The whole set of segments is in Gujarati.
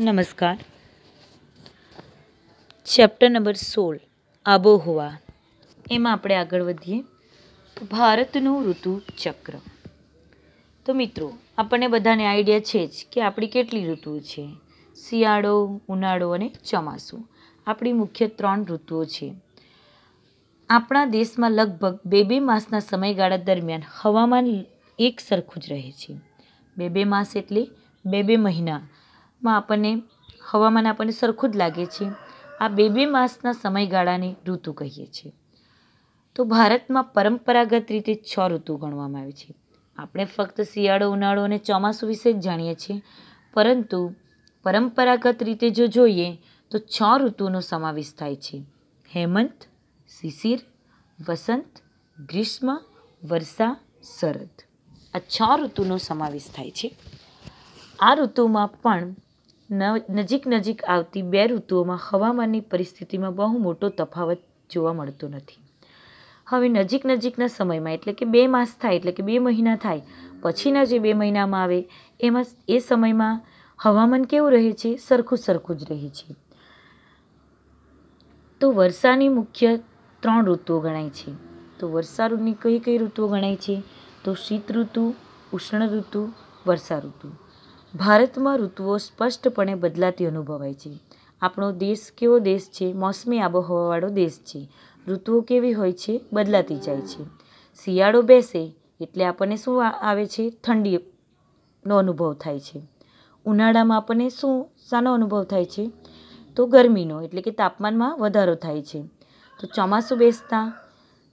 નમસ્કાર ચેપ્ટર નંબર સોળ આબોહવા એમાં આપણે આગળ વધીએ ભારતનું ઋતુ ચક્ર તો મિત્રો આપણને બધાને આઈડિયા છે જ કે આપણી કેટલી ઋતુઓ છે શિયાળો ઉનાળો અને ચોમાસું આપણી મુખ્ય ત્રણ ઋતુઓ છે આપણા દેશમાં લગભગ બે બે માસના સમયગાળા દરમિયાન હવામાન એક સરખું જ રહે છે બે બે માસ એટલે બે બે મહિના માં આપણને હવામાન આપણને સરખું જ લાગે છે આ બે બે માસના સમયગાળાની ઋતુ કહીએ છીએ તો ભારતમાં પરંપરાગત રીતે છ ઋતુ ગણવામાં આવે છે આપણે ફક્ત શિયાળો ઉનાળો અને ચોમાસું વિશે જ જાણીએ છીએ પરંતુ પરંપરાગત રીતે જો જોઈએ તો છ ઋતુનો સમાવેશ થાય છે હેમંત શિશિર વસંત ગ્રીષ્મ વર્ષા શરદ આ છ ઋતુનો સમાવેશ થાય છે આ ઋતુમાં પણ નજીક નજીક આવતી બે ઋતુઓમાં હવામાનની પરિસ્થિતિમાં બહુ મોટો તફાવત જોવા મળતો નથી હવે નજીક નજીકના સમયમાં એટલે કે બે માસ થાય એટલે કે બે મહિના થાય પછીના જે બે મહિનામાં આવે એમાં એ સમયમાં હવામાન કેવું રહે છે સરખું સરખું જ રહે છે તો વર્ષાની મુખ્ય ત્રણ ઋતુઓ ગણાય છે તો વર્ષા ઋતુની કઈ કઈ ઋતુઓ ગણાય છે તો શીત ઋતુ ઉષ્ણ ઋતુ વર્ષા ઋતુ ભારતમાં ઋતુઓ સ્પષ્ટપણે બદલાતી અનુભવાય છે આપણો દેશ કેવો દેશ છે મોસમી આબોહવાવાળો દેશ છે ઋતુઓ કેવી હોય છે બદલાતી જાય છે શિયાળો બેસે એટલે આપણને શું આવે છે ઠંડીનો અનુભવ થાય છે ઉનાળામાં આપણને શું શાનો અનુભવ થાય છે તો ગરમીનો એટલે કે તાપમાનમાં વધારો થાય છે તો ચોમાસું બેસતા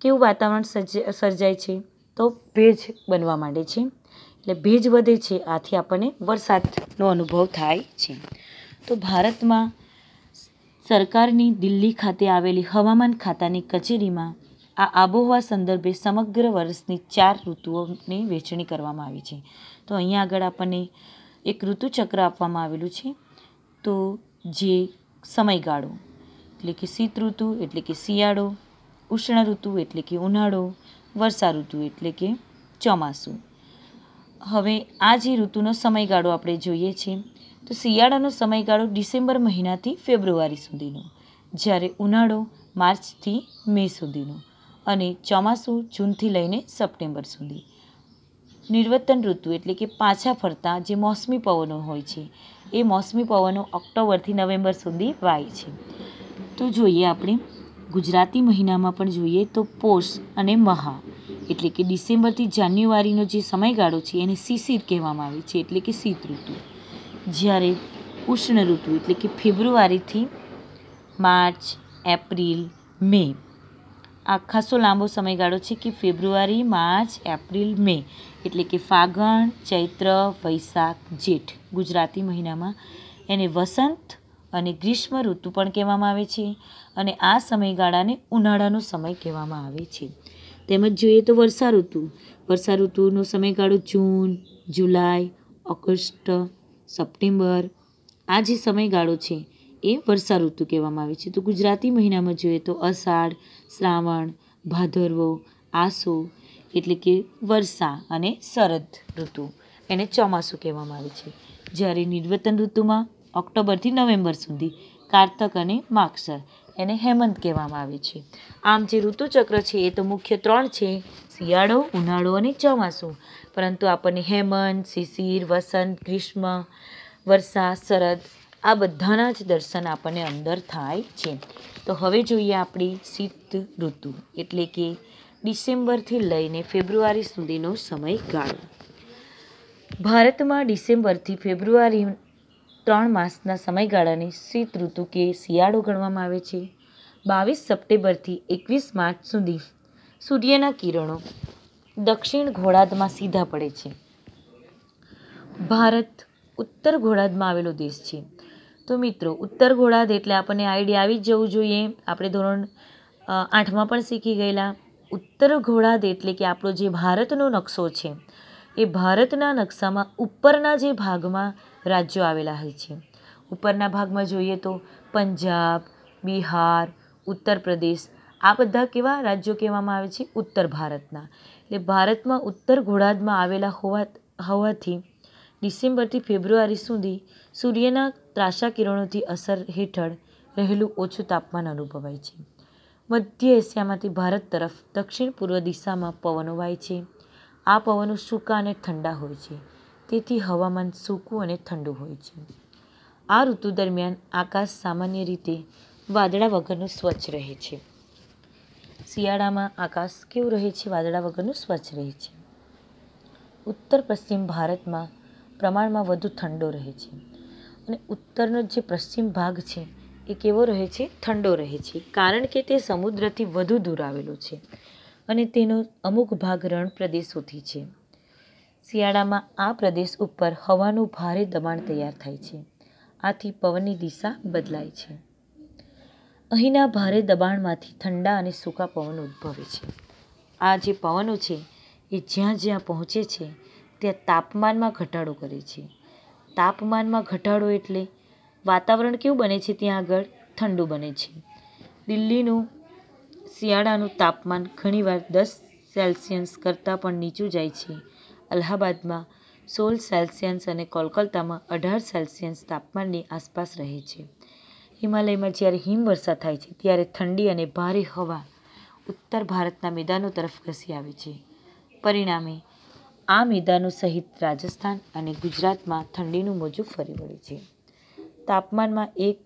કેવું વાતાવરણ સર્જ સર્જાય છે તો ભેજ બનવા માંડે છે એટલે ભેજ વધે છે આથી આપણને વરસાદનો અનુભવ થાય છે તો ભારતમાં સરકારની દિલ્હી ખાતે આવેલી હવામાન ખાતાની કચેરીમાં આ આબોહવા સંદર્ભે સમગ્ર વર્ષની ચાર ઋતુઓની વહેંચણી કરવામાં આવી છે તો અહીંયા આગળ આપણને એક ઋતુચક્ર આપવામાં આવેલું છે તો જે સમયગાળો એટલે કે શીત ઋતુ એટલે કે શિયાળો ઉષ્ણ ઋતુ એટલે કે ઉનાળો વર્ષા ઋતુ એટલે કે ચોમાસું હવે આ જે ઋતુનો સમયગાળો આપણે જોઈએ છીએ તો શિયાળાનો સમયગાળો ડિસેમ્બર મહિનાથી ફેબ્રુઆરી સુધીનો જ્યારે ઉનાળો માર્ચથી મે સુધીનો અને ચોમાસું જૂનથી લઈને સપ્ટેમ્બર સુધી નિર્વર્તન ઋતુ એટલે કે પાછા ફરતા જે મોસમી પવનો હોય છે એ મોસમી પવનો ઓક્ટોબરથી નવેમ્બર સુધી વાય છે તો જોઈએ આપણે ગુજરાતી મહિનામાં પણ જોઈએ તો પોષ અને મહા એટલે કે ડિસેમ્બરથી જાન્યુઆરીનો જે સમયગાળો છે એને શિશિર કહેવામાં આવે છે એટલે કે શીત ઋતુ જ્યારે ઉષ્ણ ઋતુ એટલે કે ફેબ્રુઆરીથી માર્ચ એપ્રિલ મે આ ખાસો લાંબો સમયગાળો છે કે ફેબ્રુઆરી માર્ચ એપ્રિલ મે એટલે કે ફાગણ ચૈત્ર વૈશાખ જેઠ ગુજરાતી મહિનામાં એને વસંત અને ગ્રીષ્મ ઋતુ પણ કહેવામાં આવે છે અને આ સમયગાળાને ઉનાળાનો સમય કહેવામાં આવે છે તેમજ જોઈએ તો વર્ષા ઋતુ વર્ષા ઋતુનો સમયગાળો જૂન જુલાઈ ઓગસ્ટ સપ્ટેમ્બર આ જે સમયગાળો છે એ વર્ષા ઋતુ કહેવામાં આવે છે તો ગુજરાતી મહિનામાં જોઈએ તો અષાઢ શ્રાવણ ભાદરવો આસો એટલે કે વર્ષા અને શરદ ઋતુ એને ચોમાસું કહેવામાં આવે છે જ્યારે નિર્વતન ઋતુમાં ઓક્ટોબરથી નવેમ્બર સુધી કારતક અને માગસર એને હેમંત કહેવામાં આવે છે આમ જે ઋતુચક્ર છે એ તો મુખ્ય ત્રણ છે શિયાળો ઉનાળો અને ચોમાસું પરંતુ આપણને હેમંત શિશિર વસંત ગ્રીષ્મ વરસાદ શરદ આ બધાના જ દર્શન આપણને અંદર થાય છે તો હવે જોઈએ આપણી શીત ઋતુ એટલે કે ડિસેમ્બરથી લઈને ફેબ્રુઆરી સુધીનો સમયગાળો ભારતમાં ડિસેમ્બરથી ફેબ્રુઆરી ત્રણ માસના સમયગાળાને શીત ઋતુ કે શિયાળો ગણવામાં આવે છે બાવીસ સપ્ટેમ્બરથી એકવીસ માર્ચ સુધી સૂર્યના કિરણો દક્ષિણ ગોળાર્ધમાં સીધા પડે છે ભારત ઉત્તર ગોળાર્ધમાં આવેલો દેશ છે તો મિત્રો ઉત્તર ગોળાર્ધ એટલે આપણને આઈડિયા આવી જ જવું જોઈએ આપણે ધોરણ આઠમાં પણ શીખી ગયેલા ઉત્તર ગોળાર્ધ એટલે કે આપણો જે ભારતનો નકશો છે એ ભારતના નકશામાં ઉપરના જે ભાગમાં રાજ્યો આવેલા હોય છે ઉપરના ભાગમાં જોઈએ તો પંજાબ બિહાર ઉત્તર પ્રદેશ આ બધા કેવા રાજ્યો કહેવામાં આવે છે ઉત્તર ભારતના એટલે ભારતમાં ઉત્તર ગોળાર્ધમાં આવેલા હોવા હોવાથી ડિસેમ્બરથી ફેબ્રુઆરી સુધી સૂર્યના ત્રાસા કિરણોથી અસર હેઠળ રહેલું ઓછું તાપમાન અનુભવાય છે મધ્ય એશિયામાંથી ભારત તરફ દક્ષિણ પૂર્વ દિશામાં પવનો વાય છે આ પવનો સૂકા અને ઠંડા હોય છે તેથી હવામાન સૂકું અને ઠંડુ હોય છે આ ઋતુ દરમિયાન આકાશ સામાન્ય રીતે વાદળા વગરનું સ્વચ્છ રહે છે શિયાળામાં આકાશ કેવું રહે છે વાદળા વગરનું સ્વચ્છ રહે છે ઉત્તર પશ્ચિમ ભારતમાં પ્રમાણમાં વધુ ઠંડો રહે છે અને ઉત્તરનો જે પશ્ચિમ ભાગ છે એ કેવો રહે છે ઠંડો રહે છે કારણ કે તે સમુદ્રથી વધુ દૂર આવેલો છે અને તેનો અમુક ભાગ રણ પ્રદેશોથી છે શિયાળામાં આ પ્રદેશ ઉપર હવાનું ભારે દબાણ તૈયાર થાય છે આથી પવનની દિશા બદલાય છે અહીંના ભારે દબાણમાંથી ઠંડા અને સૂકા પવનો ઉદ્ભવે છે આ જે પવનો છે એ જ્યાં જ્યાં પહોંચે છે ત્યાં તાપમાનમાં ઘટાડો કરે છે તાપમાનમાં ઘટાડો એટલે વાતાવરણ કેવું બને છે ત્યાં આગળ ઠંડુ બને છે દિલ્હીનું શિયાળાનું તાપમાન ઘણીવાર દસ સેલ્સિયસ કરતાં પણ નીચું જાય છે અલ્હાબાદમાં સોળ સેલ્સિયસ અને કોલકાતામાં અઢાર સેલ્સિયસ તાપમાનની આસપાસ રહે છે હિમાલયમાં જ્યારે હિમવર્ષા થાય છે ત્યારે ઠંડી અને ભારે હવા ઉત્તર ભારતના મેદાનો તરફ ઘસી આવે છે પરિણામે આ મેદાનો સહિત રાજસ્થાન અને ગુજરાતમાં ઠંડીનું મોજું ફરી વળે છે તાપમાનમાં એક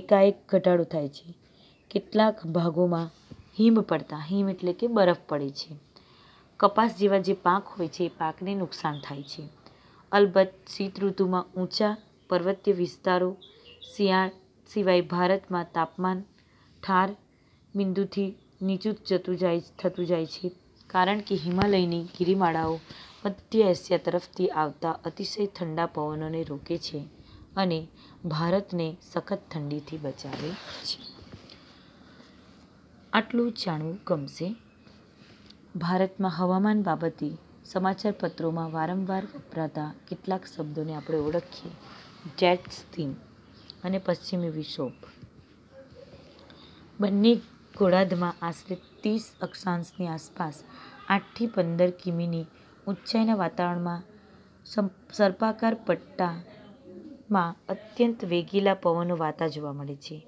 એકાએક ઘટાડો થાય છે કેટલાક ભાગોમાં હિમ પડતા હિમ એટલે કે બરફ પડે છે કપાસ જેવા જે પાક હોય છે એ પાકને નુકસાન થાય છે અલબત્ત શીત ઋતુમાં ઊંચા પર્વતીય વિસ્તારો શિયાળ સિવાય ભારતમાં તાપમાન ઠાર બિંદુથી નીચું જતું જાય થતું જાય છે કારણ કે હિમાલયની ગિરિમાળાઓ મધ્ય એશિયા તરફથી આવતા અતિશય ઠંડા પવનોને રોકે છે અને ભારતને સખત ઠંડીથી બચાવે છે આટલું જાણવું ગમશે ભારતમાં હવામાન બાબતે સમાચારપત્રોમાં વારંવાર વપરાતા કેટલાક શબ્દોને આપણે ઓળખીએ જેટ સ્ટીમ અને પશ્ચિમી વિશોપ બંને ગોળાર્ધમાં આશરે ત્રીસ અક્ષાંશની આસપાસ આઠથી પંદર કિમીની ઊંચાઈના વાતાવરણમાં સર્પાકાર પટ્ટામાં અત્યંત વેગીલા પવનો વાતા જોવા મળે છે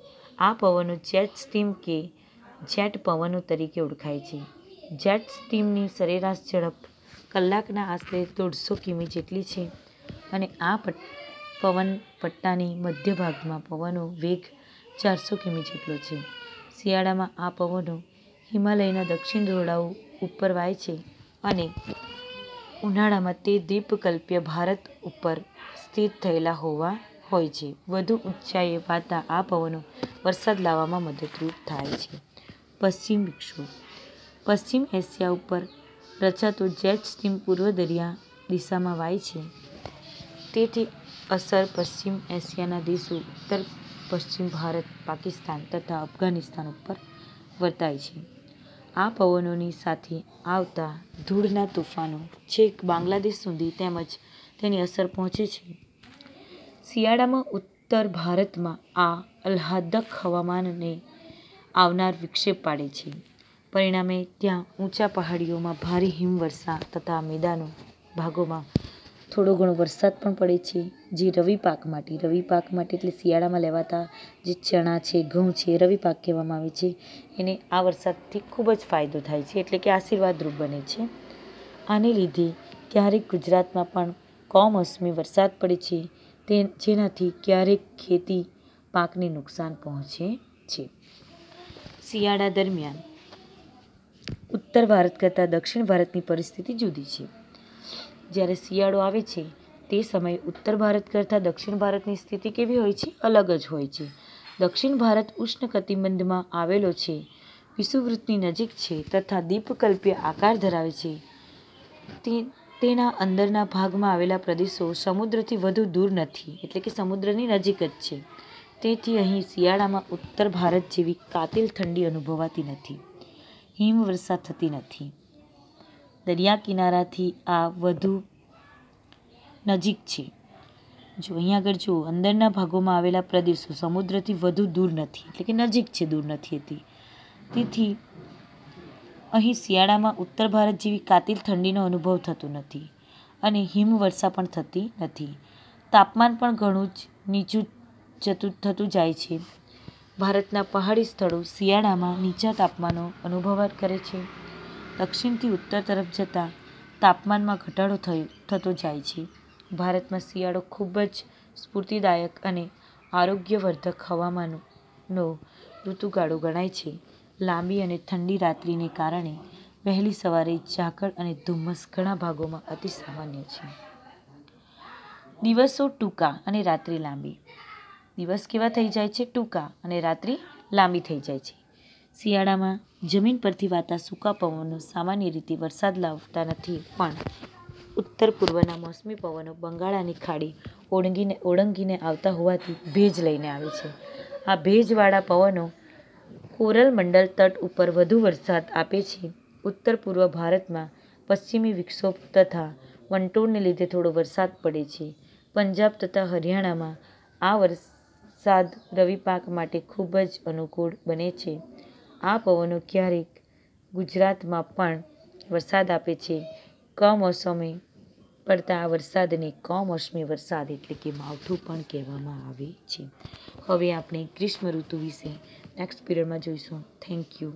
આ પવનો જેટ સ્ટીમ કે જેટ પવનો તરીકે ઓળખાય છે જેટ સ્ટીમની સરેરાશ ઝડપ કલાકના આશરે દોઢસો કિમી જેટલી છે અને આ પવન પટ્ટાની મધ્ય ભાગમાં પવનો વેગ ચારસો કિમી જેટલો છે શિયાળામાં આ પવનો હિમાલયના દક્ષિણ ઢોળાવ ઉપર વાય છે અને ઉનાળામાં તે દ્વીપકલ્પીય ભારત ઉપર સ્થિત થયેલા હોવા હોય છે વધુ ઊંચાઈએ વાતા આ પવનો વરસાદ લાવવામાં મદદરૂપ થાય છે પશ્ચિમ વિક્ષોભ પશ્ચિમ એશિયા ઉપર રચાતો જેટ સ્ટીમ પૂર્વ દરિયા દિશામાં વાય છે તેથી અસર પશ્ચિમ એશિયાના દેશો ઉત્તર પશ્ચિમ ભારત પાકિસ્તાન તથા અફઘાનિસ્તાન ઉપર વર્તાય છે આ પવનોની સાથે આવતા ધૂળના તોફાનો છેક બાંગ્લાદેશ સુધી તેમજ તેની અસર પહોંચે છે શિયાળામાં ઉત્તર ભારતમાં આ અલ્હાદક હવામાનને આવનાર વિક્ષેપ પાડે છે પરિણામે ત્યાં ઊંચા પહાડીઓમાં ભારે હિમવર્ષા તથા મેદાનો ભાગોમાં થોડો ઘણો વરસાદ પણ પડે છે જે રવિ પાક માટે રવિ પાક માટે એટલે શિયાળામાં લેવાતા જે ચણા છે ઘઉં છે રવિ પાક કહેવામાં આવે છે એને આ વરસાદથી ખૂબ જ ફાયદો થાય છે એટલે કે આશીર્વાદરૂપ બને છે આને લીધે ક્યારેક ગુજરાતમાં પણ કમોસમી વરસાદ પડે છે તે જેનાથી ક્યારેક ખેતી પાકને નુકસાન પહોંચે છે શિયાળા દરમિયાન ઉત્તર ભારત કરતાં દક્ષિણ ભારતની પરિસ્થિતિ જુદી છે જ્યારે શિયાળો આવે છે તે સમયે ઉત્તર ભારત કરતાં દક્ષિણ ભારતની સ્થિતિ કેવી હોય છે અલગ જ હોય છે દક્ષિણ ભારત ઉષ્ણકટિબંધમાં આવેલો છે વિષુવવૃત્તની નજીક છે તથા દ્વીપકલ્પીય આકાર ધરાવે છે તે તેના અંદરના ભાગમાં આવેલા પ્રદેશો સમુદ્રથી વધુ દૂર નથી એટલે કે સમુદ્રની નજીક જ છે તેથી અહીં શિયાળામાં ઉત્તર ભારત જેવી કાતિલ ઠંડી અનુભવાતી નથી હિમવર્ષા થતી નથી દરિયા કિનારાથી આ વધુ નજીક છે જો અહીં આગળ જુઓ અંદરના ભાગોમાં આવેલા પ્રદેશો સમુદ્રથી વધુ દૂર નથી એટલે કે નજીક છે દૂર નથી હતી તેથી અહીં શિયાળામાં ઉત્તર ભારત જેવી કાતિલ ઠંડીનો અનુભવ થતો નથી અને હિમવર્ષા પણ થતી નથી તાપમાન પણ ઘણું જ નીચું જતું થતું જાય છે ભારતના પહાડી સ્થળો શિયાળામાં નીચા તાપમાનો અનુભવ કરે છે દક્ષિણથી ઉત્તર તરફ જતાં તાપમાનમાં ઘટાડો થયો થતો જાય છે ભારતમાં શિયાળો ખૂબ જ સ્ફૂર્તિદાયક અને આરોગ્યવર્ધક હવામાનનો ઋતુગાળો ગણાય છે લાંબી અને ઠંડી રાત્રિને કારણે વહેલી સવારે ઝાકળ અને ધુમ્મસ ઘણા ભાગોમાં અતિ સામાન્ય છે દિવસો ટૂંકા અને રાત્રિ લાંબી દિવસ કેવા થઈ જાય છે ટૂંકા અને રાત્રિ લાંબી થઈ જાય છે શિયાળામાં જમીન પરથી વાતા સૂકા પવનો સામાન્ય રીતે વરસાદ લાવતા નથી પણ ઉત્તર પૂર્વના મોસમી પવનો બંગાળાની ખાડી ઓળંગીને ઓળંગીને આવતા હોવાથી ભેજ લઈને આવે છે આ ભેજવાળા પવનો કોરલ કોરલમંડળ તટ ઉપર વધુ વરસાદ આપે છે ઉત્તર પૂર્વ ભારતમાં પશ્ચિમી વિક્ષોભ તથા વંટોળને લીધે થોડો વરસાદ પડે છે પંજાબ તથા હરિયાણામાં આ વરસાદ રવિ પાક માટે ખૂબ જ અનુકૂળ બને છે આ પવનો ક્યારેક ગુજરાતમાં પણ વરસાદ આપે છે કમોસમે પડતા આ વરસાદને કમોસમી વરસાદ એટલે કે માવઠું પણ કહેવામાં આવે છે હવે આપણે ગ્રીષ્મ ઋતુ વિશે નેક્સ્ટ પીરિયડમાં જોઈશું થેન્ક યુ